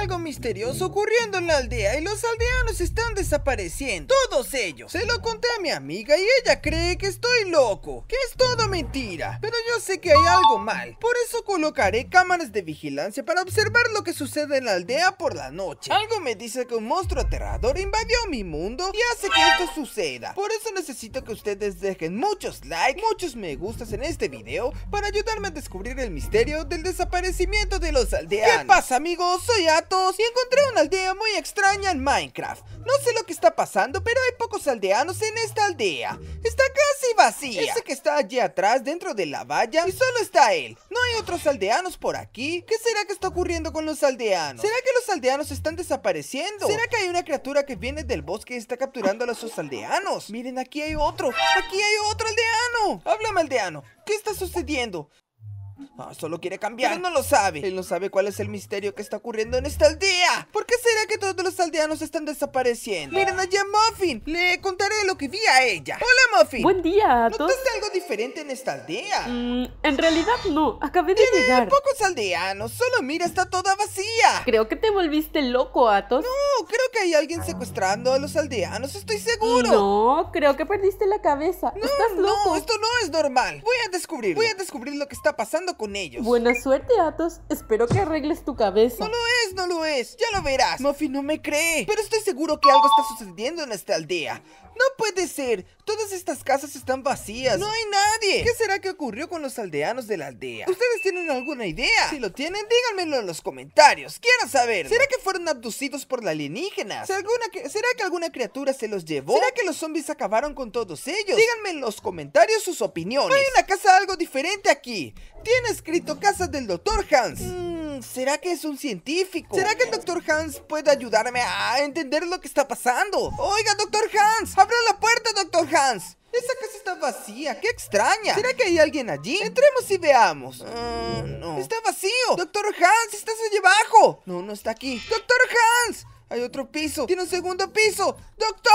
algo misterioso ocurriendo en la aldea y los aldeanos están desapareciendo. Todos ellos. Se lo conté a mi amiga y ella cree que estoy loco, que es todo mentira. Pero yo sé que hay algo mal. Por eso colocaré cámaras de vigilancia para observar lo que sucede en la aldea por la noche. Algo me dice que un monstruo aterrador invadió mi mundo y hace que esto suceda. Por eso necesito que ustedes dejen muchos likes, muchos me gustas en este video para ayudarme a descubrir el misterio del desaparecimiento de los aldeanos. ¿Qué pasa amigos? Soy a y encontré una aldea muy extraña en Minecraft. No sé lo que está pasando, pero hay pocos aldeanos en esta aldea. Está casi vacía. Ese que está allí atrás, dentro de la valla, y solo está él. No hay otros aldeanos por aquí. ¿Qué será que está ocurriendo con los aldeanos? ¿Será que los aldeanos están desapareciendo? ¿Será que hay una criatura que viene del bosque y está capturando a los aldeanos? Miren, aquí hay otro. Aquí hay otro aldeano. Háblame, aldeano. ¿Qué está sucediendo? Ah, solo quiere cambiar. Pero no lo sabe. Él no sabe cuál es el misterio que está ocurriendo en esta aldea. ¿Por qué será que todos los aldeanos están desapareciendo? Miren allá Muffin. Le contaré lo que vi a ella. Hola, Muffin. Buen día Atos ¿Notaste algo diferente en esta aldea? Mm, en realidad no. Acabé de Tiene llegar. pocos aldeanos. Solo mira, está toda vacía. Creo que te volviste loco, Atos. No, creo que hay alguien secuestrando a los aldeanos. Estoy seguro. No, creo que perdiste la cabeza. Estás loco. No, esto no es normal. Voy a descubrir. Voy a descubrir lo que está pasando con ellos. Buena suerte, Atos. Espero que arregles tu cabeza. No lo es, no lo es. Ya lo verás. Muffy no me cree. Pero estoy seguro que algo está sucediendo en esta aldea. No puede ser. Todas estas casas están vacías. No hay nadie. ¿Qué será que ocurrió con los aldeanos de la aldea? ¿Ustedes tienen alguna idea? Si lo tienen, díganmelo en los comentarios. Quiero saber. ¿Será que fueron abducidos por la alienígena? ¿Será, que... ¿Será que alguna criatura se los llevó? ¿Será que los zombies acabaron con todos ellos? Díganme en los comentarios sus opiniones. Hay una casa algo diferente aquí escrito casa del Doctor Hans. Mm, ¿Será que es un científico? ¿Será que el Doctor Hans puede ayudarme a entender lo que está pasando? Oiga, Doctor Hans, abra la puerta, Doctor Hans. Esa casa está vacía, qué extraña. ¿Será que hay alguien allí? Entremos y veamos. Ah, no. Está vacío. Doctor Hans, estás allí abajo. No, no está aquí. Doctor Hans, hay otro piso. Tiene un segundo piso. ¡Doctor!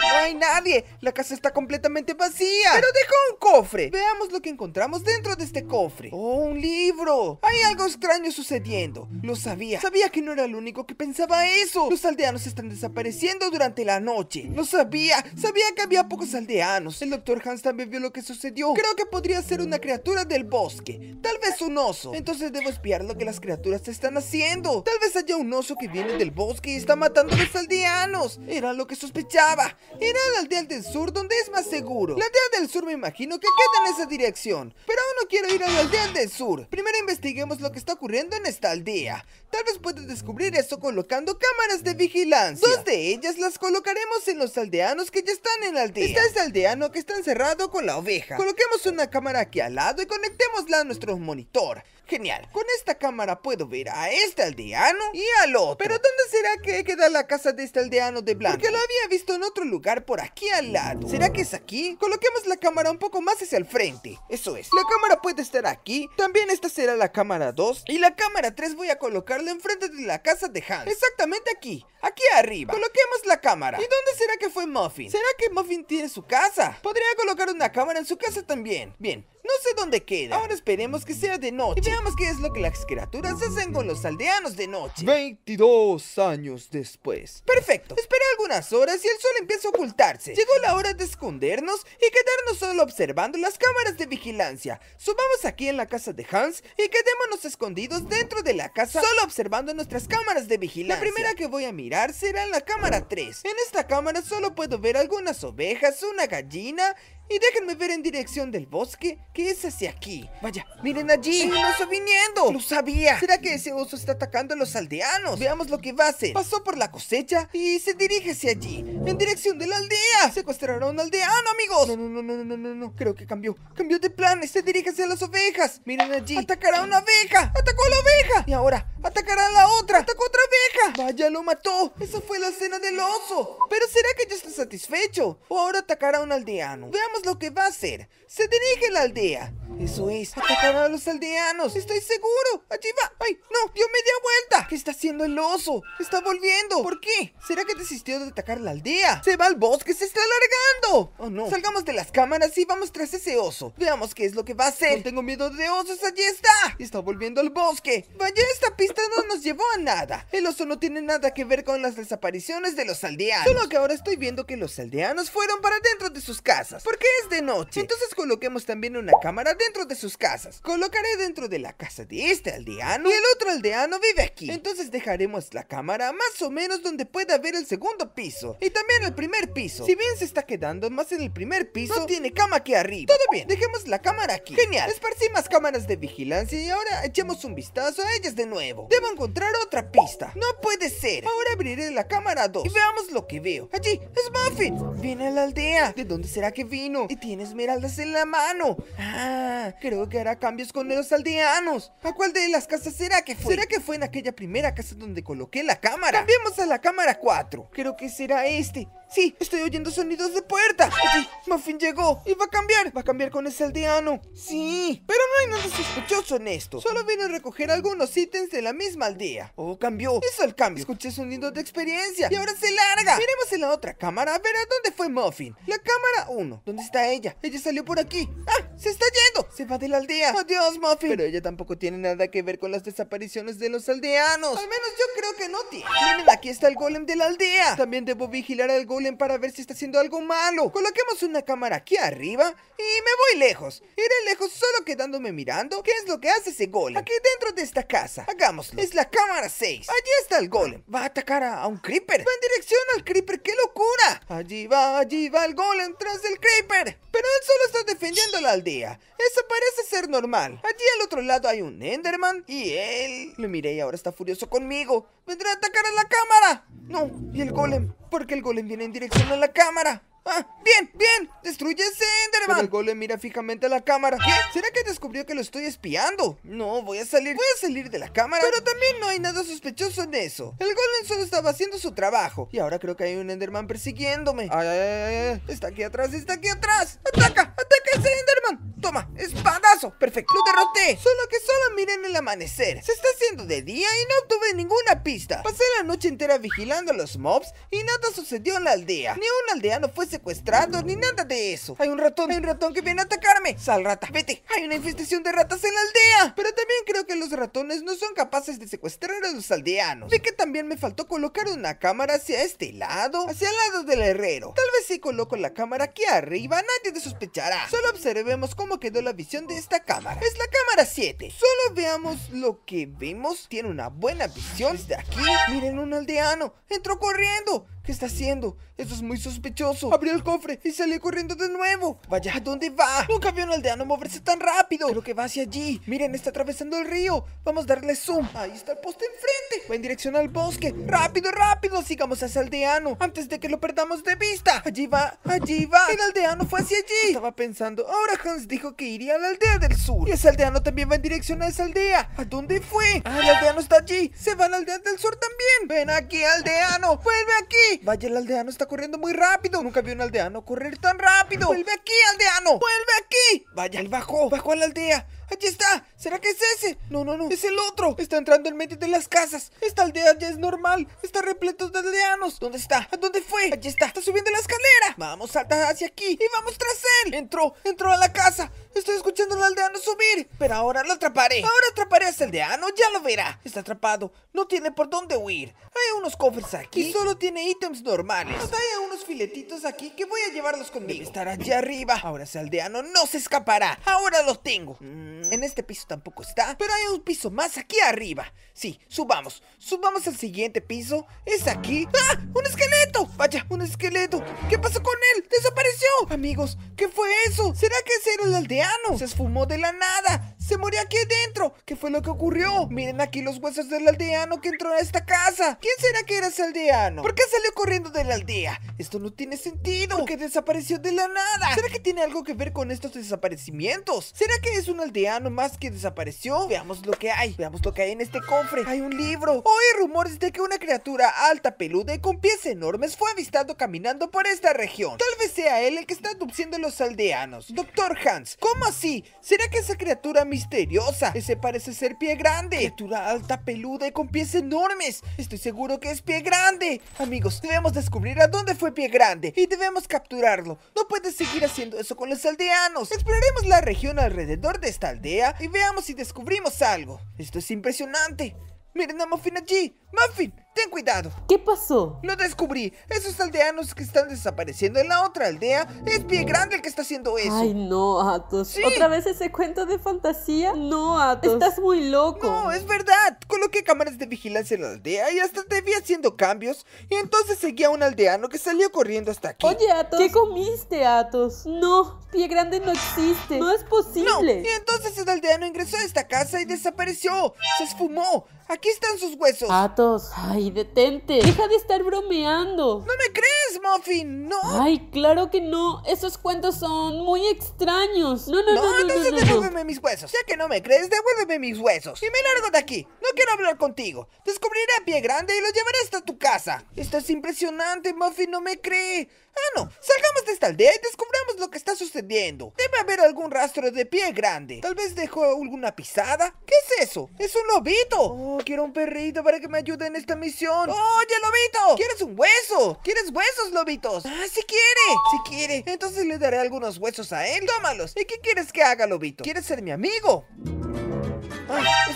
No hay nadie. La casa está completamente vacía. Pero dejó un cofre. Veamos lo que encontramos dentro de este cofre. ¡Oh, un libro! Hay algo extraño sucediendo. Lo sabía. Sabía que no era el único que pensaba eso. Los aldeanos están desapareciendo durante la noche. Lo sabía. Sabía que había pocos aldeanos. El doctor Hans también vio lo que sucedió. Creo que podría ser una criatura del bosque. Tal vez un oso. Entonces debo espiar lo que las criaturas están haciendo. Tal vez haya un oso que viene del bosque y está matando a los aldeanos. Era lo que sospechaba. Era la aldea del sur donde es más seguro. La aldea del sur me imagino que queda en esa dirección. Pero aún no quiero ir a la aldea del sur. Primero investiguemos lo que está ocurriendo en esta aldea. Tal vez puedes descubrir eso colocando cámaras de vigilancia. Dos de ellas las colocaremos en los aldeanos que ya están en la aldea. Está ese aldeano que está encerrado con la oveja. Coloquemos una cámara aquí al lado y conectémosla a nuestro monitor. Genial, con esta cámara puedo ver a este aldeano y al otro. Pero ¿dónde será que queda la casa de este aldeano de blanco? Porque lo había visto en otro lugar por aquí al lado. ¿Será que es aquí? Coloquemos la cámara un poco más hacia el frente. Eso es. La cámara puede estar aquí. También esta será la cámara 2. Y la cámara 3 voy a colocarla enfrente de la casa de Hans. Exactamente aquí. Aquí arriba. Coloquemos la cámara. ¿Y dónde será que fue Muffin? ¿Será que Muffin tiene su casa? Podría colocar una cámara en su casa también. Bien, no sé dónde queda. Ahora esperemos que sea de noche. Y veamos qué es lo que las criaturas hacen con los aldeanos de noche. 22 años después. Perfecto. Esperé algunas horas y el sol empieza a ocultarse. Llegó la hora de escondernos y quedarnos solo observando las cámaras de vigilancia. Subamos aquí en la casa de Hans y quedémonos escondidos dentro de la casa solo observando nuestras cámaras de vigilancia. La primera que voy a mirar será en la cámara 3. En esta cámara solo puedo ver algunas ovejas, una gallina y déjenme ver en dirección del bosque, que es hacia aquí. Vaya, miren allí. ¡Un oso viniendo! ¡Lo sabía! ¿Será que ese oso está atacando a los aldeanos? Veamos lo que va a hacer. Pasó por la cosecha y se dirige hacia allí, en dirección de la aldea. ¡Secuestrará a un aldeano, amigos. No, no, no, no, no, no, no. Creo que cambió. Cambió de plan Se dirige hacia las ovejas. Miren allí. Atacará a una abeja. Atacó a la oveja. Y ahora, atacará a la otra. Atacó a otra abeja. Vaya, lo mató. Esa fue la escena del oso. Pero ¿será que ya está satisfecho? ¿O ahora atacará a un aldeano? Veamos lo que va a hacer. Se dirige a la aldea. Eso es, atacará a los aldeanos. Estoy seguro. Allí va. ¡Ay, no! ¡Dio media vuelta! ¿Qué está haciendo el oso? ¡Está volviendo! ¿Por qué? ¿Será que desistió de atacar la aldea? ¡Se va al bosque! ¡Se está alargando! ¡Oh, no! Salgamos de las cámaras y vamos tras ese oso. Veamos qué es lo que va a hacer. No tengo miedo de osos. ¡Allí está! Está volviendo al bosque. Vaya, esta pista no nos llevó a nada. El oso no tiene nada que ver con las desapariciones de los aldeanos. Solo que ahora estoy viendo que los aldeanos fueron para dentro de sus casas. ¿Por qué es de noche. Entonces coloquemos también una cámara dentro de sus casas. Colocaré dentro de la casa de este aldeano y el otro aldeano vive aquí. Entonces dejaremos la cámara más o menos donde pueda ver el segundo piso y también el primer piso. Si bien se está quedando más en el primer piso, no tiene cama aquí arriba. Todo bien, dejemos la cámara aquí. Genial. Esparcí más cámaras de vigilancia y ahora echemos un vistazo a ellas de nuevo. Debo encontrar otra pista. No puede ser. Ahora abriré la cámara 2 y veamos lo que veo. Allí, es Muffin. Viene a la aldea. ¿De dónde será que vino? y tiene esmeraldas en la mano. Ah, creo que hará cambios con los aldeanos. ¿A cuál de las casas será que fue? ¿Será que fue en aquella primera casa donde coloqué la cámara? Cambiemos a la cámara 4. Creo que será este. Sí, estoy oyendo sonidos de puerta. Sí, Muffin llegó y va a cambiar. Va a cambiar con ese aldeano. Sí, pero no hay nada sospechoso en esto. Solo vino a recoger algunos ítems de la misma aldea. Oh, cambió. ¡Eso es el cambio. Escuché sonidos de experiencia y ahora se larga. Miremos en la otra cámara a ver a dónde fue Muffin. La cámara 1. ¿Dónde está ella? Ella salió por aquí. ¡Ah! ¡Se está yendo! ¡Se va de la aldea! ¡Adiós, Muffy Pero ella tampoco tiene nada que ver con las desapariciones de los aldeanos. Al menos yo creo que no tiene. Miren, aquí está el golem de la aldea. También debo vigilar al golem para ver si está haciendo algo malo. Coloquemos una cámara aquí arriba y me voy lejos. Iré lejos solo quedándome mirando qué es lo que hace ese golem. Aquí dentro de esta casa. Hagámoslo. Es la cámara 6. Allí está el golem. Va a atacar a, un creeper. Va en dirección al creeper. ¡Qué locura! Allí va, allí va el golem tras el creeper. Pero él solo está defendiendo la aldea. Eso parece ser normal. Allí al otro lado hay un Enderman y él... Lo miré y ahora está furioso conmigo. ¡Vendrá a atacar a la cámara! No, y el golem. Porque el golem viene en dirección a la cámara. Ah, ¡Bien! ¡Bien! ¡Destruye ese Enderman! el golem mira fijamente a la cámara ¿Será que descubrió que lo estoy espiando? No, voy a salir Voy a salir de la cámara Pero también no hay nada sospechoso en eso El golem solo estaba haciendo su trabajo Y ahora creo que hay un Enderman persiguiéndome ay, Está aquí atrás, está aquí atrás ¡Ataca! ¡Ataca ese Enderman! ¡Toma! ¡Espadazo! ¡Perfecto! ¡Lo derroté! Solo que solo miren el amanecer Se está haciendo de día y no tuve ninguna pista Pasé la noche entera vigilando a los mobs Y nada sucedió en la aldea Ni un aldeano fue Secuestrados, ni nada de eso. Hay un ratón, hay un ratón que viene a atacarme. Sal, rata, vete. Hay una infestación de ratas en la aldea. Pero también creo que los ratones no son capaces de secuestrar a los aldeanos. Vi que también me faltó colocar una cámara hacia este lado, hacia el lado del herrero. Tal vez si coloco la cámara aquí arriba, nadie te sospechará. Solo observemos cómo quedó la visión de esta cámara. Es la cámara 7. Solo veamos lo que vemos. Tiene una buena visión desde aquí. Miren, un aldeano entró corriendo está haciendo? Eso es muy sospechoso. Abrió el cofre y salió corriendo de nuevo. Vaya, ¿a dónde va? Nunca vi a un aldeano moverse tan rápido. Creo que va hacia allí. Miren, está atravesando el río. Vamos a darle zoom. Ahí está el poste enfrente. Va en dirección al bosque. Rápido, rápido. Sigamos hacia el aldeano antes de que lo perdamos de vista. Allí va, allí va. El aldeano fue hacia allí. Estaba pensando. Ahora Hans dijo que iría a la aldea del sur. Y ese aldeano también va en dirección a esa aldea. ¿A dónde fue? Ah, el aldeano está allí. Se va a la aldea del sur también. Ven aquí, aldeano. Vuelve aquí. Vaya, el aldeano está corriendo muy rápido. Nunca vi un aldeano correr tan rápido. ¡Vuelve aquí, aldeano! ¡Vuelve aquí! Vaya, él bajó. Bajó a la aldea. ¡Allí está! ¿Será que es ese? No, no, no. Es el otro. Está entrando en medio de las casas. Esta aldea ya es normal. Está repleto de aldeanos. ¿Dónde está? ¿A dónde fue? Allí está. Está subiendo la escalera. Vamos, salta hacia aquí. Y vamos tras él. Entró. Entró a la casa. Estoy escuchando al aldeano subir. Pero ahora lo atraparé. Ahora atraparé a ese aldeano. Ya lo verá. Está atrapado. No tiene por dónde huir. Hay unos cofres aquí. Y solo tiene ítems normales. hay unos filetitos aquí que voy a llevarlos conmigo. Debe estar allá arriba. Ahora ese aldeano no se escapará. Ahora los tengo. Mm. En este piso tampoco está, pero hay un piso más aquí arriba. Sí, subamos. Subamos al siguiente piso. Es aquí. ¡Ah! ¡Un esqueleto! Vaya, un esqueleto. ¿Qué pasó con él? ¡Desapareció! Amigos, ¿qué fue eso? ¿Será que ese era el aldeano? Se esfumó de la nada. ¡Se murió aquí adentro! ¿Qué fue lo que ocurrió? Miren aquí los huesos del aldeano que entró a esta casa. ¿Quién será que era ese aldeano? ¿Por qué salió corriendo de la aldea? Esto no tiene sentido. qué desapareció de la nada. ¿Será que tiene algo que ver con estos desaparecimientos? ¿Será que es un aldeano más que desapareció? Veamos lo que hay. Veamos lo que hay en este cofre. Hay un libro. Hoy rumores de que una criatura alta, peluda y con pies enormes fue avistado caminando por esta región. Tal vez sea él el que está aduciendo a los aldeanos. Doctor Hans, ¿cómo así? ¿Será que esa criatura misteriosa. Ese parece ser pie grande. Criatura alta, peluda y con pies enormes. Estoy seguro que es pie grande. Amigos, debemos descubrir a dónde fue pie grande y debemos capturarlo. No puedes seguir haciendo eso con los aldeanos. Exploraremos la región alrededor de esta aldea y veamos si descubrimos algo. Esto es impresionante. Miren a Muffin allí. ¡Muffin! Ten cuidado. ¿Qué pasó? Lo descubrí. Esos aldeanos que están desapareciendo en la otra aldea es Pie grande el que está haciendo eso. Ay, no, Atos. ¿Otra vez ese cuento de fantasía? No, Atos. Estás muy loco. No, es verdad. Coloqué cámaras de vigilancia en la aldea y hasta te vi haciendo cambios. Y entonces seguí a un aldeano que salió corriendo hasta aquí. Oye, Atos. ¿Qué comiste, Atos? No, pie grande no existe. No es posible. No. Y entonces el aldeano ingresó a esta casa y desapareció. Se esfumó. Aquí están sus huesos. Atos, ay. Ay, detente. Deja de estar bromeando. No me crees, Muffin. No. Ay, claro que no. Esos cuentos son muy extraños. No, no, no. No, entonces no, no, devuélveme mis huesos. Ya que no me crees, devuélveme mis huesos. Y me largo de aquí. No quiero hablar contigo. Descubriré a pie grande y lo llevaré hasta tu casa. ¡Esto es impresionante, Muffin. No me cree. Ah, no. Salgamos de esta aldea y descubramos lo que está sucediendo. Debe haber algún rastro de pie grande. Tal vez dejó alguna pisada. ¿Qué es eso? Es un lobito. Oh, quiero un perrito para que me ayude en esta misión. ¡Oye, lobito! ¿Quieres un hueso? ¿Quieres huesos, lobitos? ¡Ah, si quiere! ¡Si quiere! Entonces le daré algunos huesos a él. ¡Tómalos! ¿Y qué quieres que haga, lobito? ¿Quieres ser mi amigo?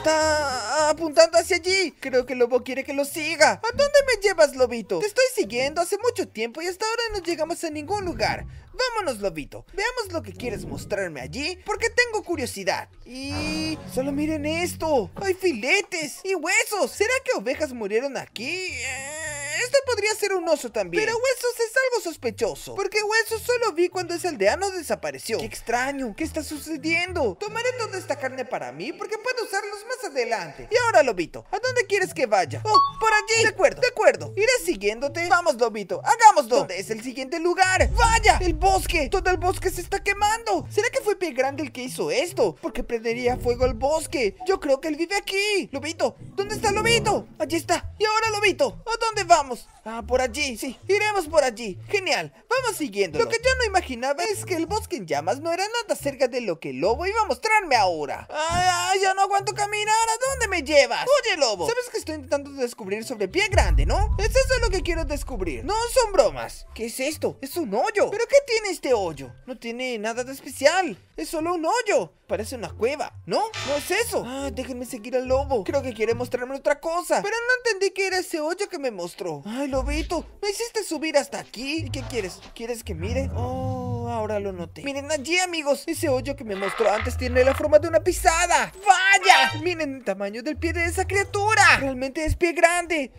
Está apuntando hacia allí. Creo que el lobo quiere que lo siga. ¿A dónde me llevas, lobito? Te estoy siguiendo hace mucho tiempo y hasta ahora no llegamos a ningún lugar. Vámonos, lobito. Veamos lo que quieres mostrarme allí, porque tengo curiosidad. Y... Solo miren esto. Hay filetes y huesos. ¿Será que ovejas murieron aquí? Eh... Esto podría ser un oso también. Pero Huesos es algo sospechoso. Porque Huesos solo vi cuando ese aldeano desapareció. ¡Qué extraño! ¿Qué está sucediendo? Tomaré toda esta carne para mí porque puedo usarlos más adelante. Y ahora, Lobito, ¿a dónde quieres que vaya? ¡Oh, por allí! De acuerdo, de acuerdo. Iré siguiéndote. Vamos, Lobito, hagámoslo. ¿Dónde es el siguiente lugar? ¡Vaya! ¡El bosque! ¡Todo el bosque se está quemando! ¿Será que fue Pie Grande el que hizo esto? Porque prendería fuego al bosque. Yo creo que él vive aquí. Lobito, ¿dónde está Lobito? Allí está. Y ahora, Lobito, ¿a dónde vamos? Ah, por allí, sí, iremos por allí. Genial, vamos siguiendo. Lo que yo no imaginaba es que el bosque en llamas no era nada cerca de lo que el lobo iba a mostrarme ahora. Ay, ya no aguanto caminar. ¿A dónde me llevas? Oye, lobo, sabes que estoy intentando descubrir sobre pie grande, ¿no? Es eso lo que quiero descubrir. No son bromas. ¿Qué es esto? Es un hoyo. ¿Pero qué tiene este hoyo? No tiene nada de especial. Es solo un hoyo. Parece una cueva, ¿no? No es eso. Ah, déjenme seguir al lobo. Creo que quiere mostrarme otra cosa. Pero no entendí que era ese hoyo que me mostró. Ay, Lobito, me hiciste subir hasta aquí. qué quieres? ¿Quieres que mire? Oh, ahora lo noté. Miren allí, amigos. Ese hoyo que me mostró antes tiene la forma de una pisada. ¡Vaya! Miren el tamaño del pie de esa criatura. Realmente es pie grande.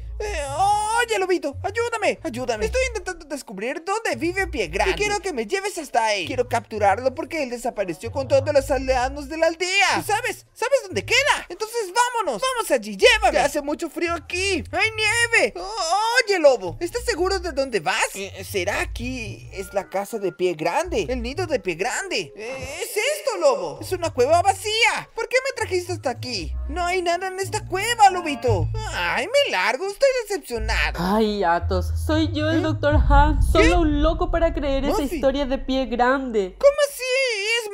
¡Oh! Oye, lobito, ayúdame, ayúdame. Estoy intentando descubrir dónde vive Pie Grande. Y quiero que me lleves hasta ahí Quiero capturarlo porque él desapareció con todos los aldeanos de la aldea. sabes? ¿Sabes dónde queda? Entonces vámonos. Vamos allí, llévame. hace mucho frío aquí. ¡Hay nieve! oye, lobo, ¿estás seguro de dónde vas? Eh, ¿Será aquí es la casa de Pie Grande? El nido de Pie Grande. Eh, ¿Es ¡Es una cueva vacía! ¿Por qué me trajiste hasta aquí? ¡No hay nada en esta cueva, lobito! ¡Ay, me largo! ¡Estoy decepcionado! ¡Ay, Atos! ¡Soy yo el ¿Eh? Dr. Han! ¡Solo un loco para creer esa historia de pie grande! ¿Cómo así?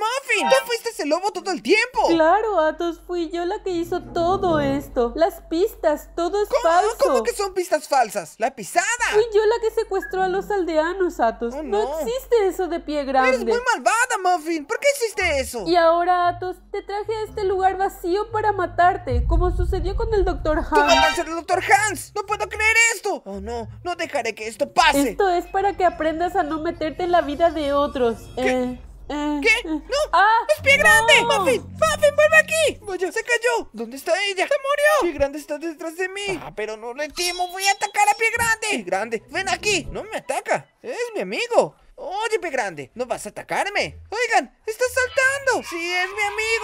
Muffin! ¡Tú fuiste ese lobo todo el tiempo! Claro, Atos, fui yo la que hizo todo esto. Las pistas, todo es falso. ¿Cómo que son pistas falsas? ¡La pisada! Fui yo la que secuestró a los aldeanos, Atos. Oh, no. existe eso de pie grande. ¡Eres muy malvada, Muffin! ¿Por qué hiciste eso? Y ahora, Atos, te traje a este lugar vacío para matarte, como sucedió con el Dr. Hans. el mataste el Dr. Hans? ¡No puedo creer esto! ¡Oh, no! ¡No dejaré que esto pase! Esto es para que aprendas a no meterte en la vida de otros. Eh... Eh, ¿Qué? Eh. ¡No! Ah, ¡Es pie grande! ¡Muffin! vuelve aquí! ¡Vaya, se cayó! ¿Dónde está ella? ¡Se murió! ¡Pie grande está detrás de mí! ¡Ah, pero no le temo! ¡Voy a atacar a pie grande! ¡Pie grande! ¡Ven aquí! ¡No me ataca! ¡Es mi amigo! Oye, Pie grande, ¿no vas a atacarme? Oigan, está saltando. Sí, es mi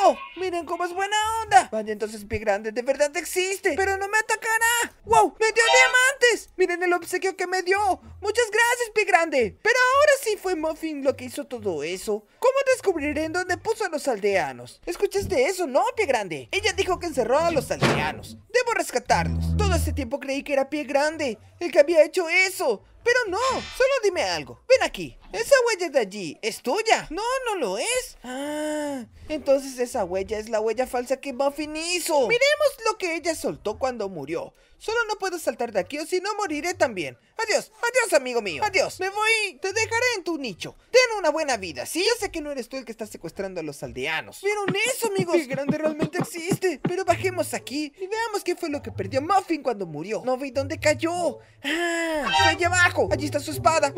amigo. Miren cómo es buena onda. Vaya, entonces Pie grande de verdad existe, pero no me atacará. ¡Wow! ¡Me dio diamantes! Miren el obsequio que me dio. Muchas gracias, Pie grande. Pero ahora sí fue Muffin lo que hizo todo eso. ¿Cómo descubriré en dónde puso a los aldeanos? ¿Escuchaste eso, no, pie grande? Ella dijo que encerró a los aldeanos. Debo rescatarlos. Todo este tiempo creí que era pie grande el que había hecho eso. Pero no, solo dime algo. Ven aquí. Esa huella de allí es tuya. No, no lo es. Ah, entonces esa huella es la huella falsa que Muffin hizo. Miremos lo que ella soltó cuando murió. Solo no puedo saltar de aquí o si no moriré también. Adiós, adiós amigo mío. Adiós, me voy. Te dejaré en tu nicho. Ten una buena vida, ¿sí? Yo sé que no eres tú el que está secuestrando a los aldeanos. ¿Vieron eso, amigos? El grande realmente existe. Pero bajemos aquí y veamos qué fue lo que perdió Muffin cuando murió. No vi dónde cayó. Ah, allá abajo. Allí está su espada.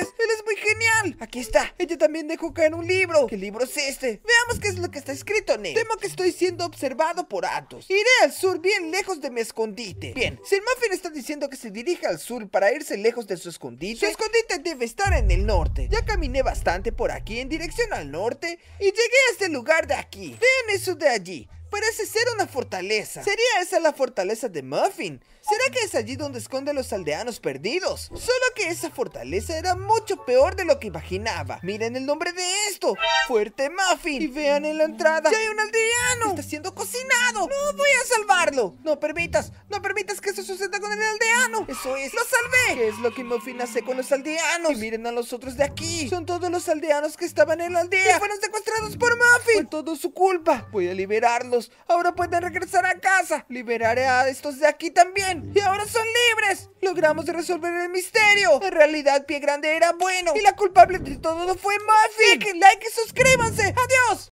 Él es muy genial. Aquí está. Ella también dejó caer un libro. ¿Qué libro es este? Veamos qué es lo que está escrito, en él Temo que estoy siendo observado por Atos. Iré al sur bien lejos de mi escondite. Bien, si el Muffin está diciendo que se dirige al sur para irse lejos de su escondite, su escondite debe estar en el norte. Ya caminé bastante por aquí en dirección al norte y llegué a este lugar de aquí. Vean eso de allí. Parece ser una fortaleza. ¿Sería esa la fortaleza de Muffin? ¿Será que es allí donde esconde los aldeanos perdidos? Solo que esa fortaleza era mucho peor de lo que imaginaba. Miren el nombre de esto. Fuerte Muffin. Y vean en la entrada. ¡Ya hay un aldeano! ¡Está siendo cocinado! ¡No voy a salvarlo! No permitas, no permitas que eso suceda con el aldeano. Eso es, lo salvé. ¿Qué es lo que Muffin hace con los aldeanos? Y miren a los otros de aquí. Son todos los aldeanos que estaban en la aldea. fueron secuestrados por Muffin. Fue todo su culpa. Voy a liberarlos. Ahora pueden regresar a casa. Liberaré a estos de aquí también y ahora son libres. Logramos resolver el misterio. En realidad, Pie Grande era bueno y la culpable de todo fue Muffin. Dejen like y suscríbanse. ¡Adiós!